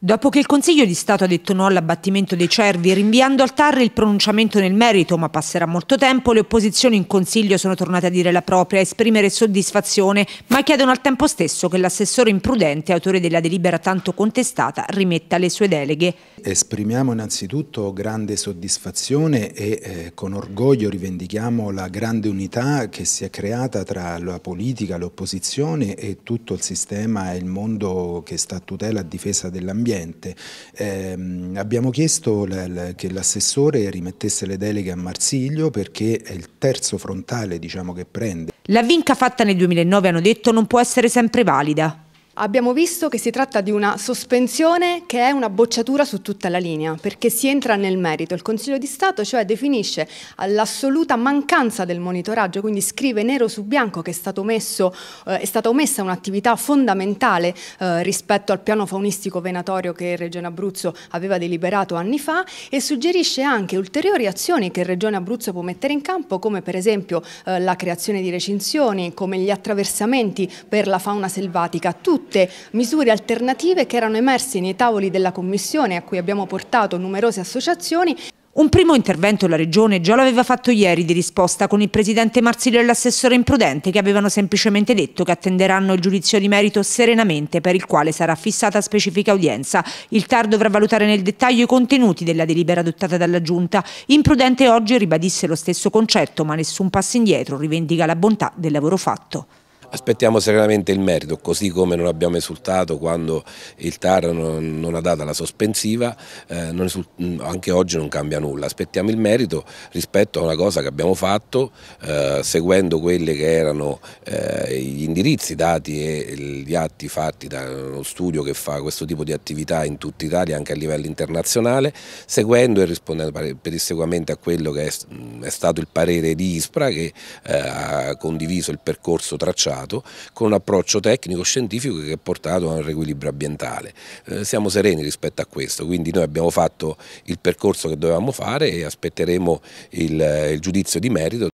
Dopo che il Consiglio di Stato ha detto no all'abbattimento dei cervi, rinviando al TAR il pronunciamento nel merito, ma passerà molto tempo, le opposizioni in Consiglio sono tornate a dire la propria, a esprimere soddisfazione, ma chiedono al tempo stesso che l'assessore imprudente, autore della delibera tanto contestata, rimetta le sue deleghe. Esprimiamo innanzitutto grande soddisfazione e eh, con orgoglio rivendichiamo la grande unità che si è creata tra la politica, l'opposizione e tutto il sistema e il mondo che sta a tutela e difesa dell'ambiente ambiente. Eh, abbiamo chiesto che l'assessore rimettesse le deleghe a Marsiglio perché è il terzo frontale diciamo, che prende. La vinca fatta nel 2009, hanno detto, non può essere sempre valida abbiamo visto che si tratta di una sospensione che è una bocciatura su tutta la linea, perché si entra nel merito. Il Consiglio di Stato cioè definisce l'assoluta mancanza del monitoraggio, quindi scrive nero su bianco che è, stato messo, eh, è stata omessa un'attività fondamentale eh, rispetto al piano faunistico venatorio che Regione Abruzzo aveva deliberato anni fa e suggerisce anche ulteriori azioni che Regione Abruzzo può mettere in campo, come per esempio eh, la creazione di recinzioni, come gli attraversamenti per la fauna selvatica, tutto tutte misure alternative che erano emerse nei tavoli della Commissione a cui abbiamo portato numerose associazioni un primo intervento la Regione già l'aveva fatto ieri di risposta con il Presidente Marsilio e l'assessore Imprudente che avevano semplicemente detto che attenderanno il giudizio di merito serenamente per il quale sarà fissata specifica udienza. Il TAR dovrà valutare nel dettaglio i contenuti della delibera adottata dalla Giunta. Imprudente oggi ribadisse lo stesso concetto ma nessun passo indietro rivendica la bontà del lavoro fatto. Aspettiamo seriamente il merito, così come non abbiamo esultato quando il TAR non, ha dato la sospensiva, eh, esult... Mm, anche oggi non cambia nulla. Aspettiamo il merito rispetto a una cosa che abbiamo fatto eh, seguendo quelli che erano eh, gli indirizzi dati e gli atti fatti da uno studio che fa questo tipo di attività in tutta Italia, anche a livello internazionale, seguendo e rispondendo pedisseguamente a quello che è, è stato il parere di ISPRA che eh, ha condiviso il percorso tracciato passato con un approccio tecnico-scientifico che ha portato a un riequilibrio ambientale. Eh, siamo sereni rispetto a questo, quindi noi abbiamo fatto il percorso che dovevamo fare e aspetteremo il, eh, il giudizio di merito.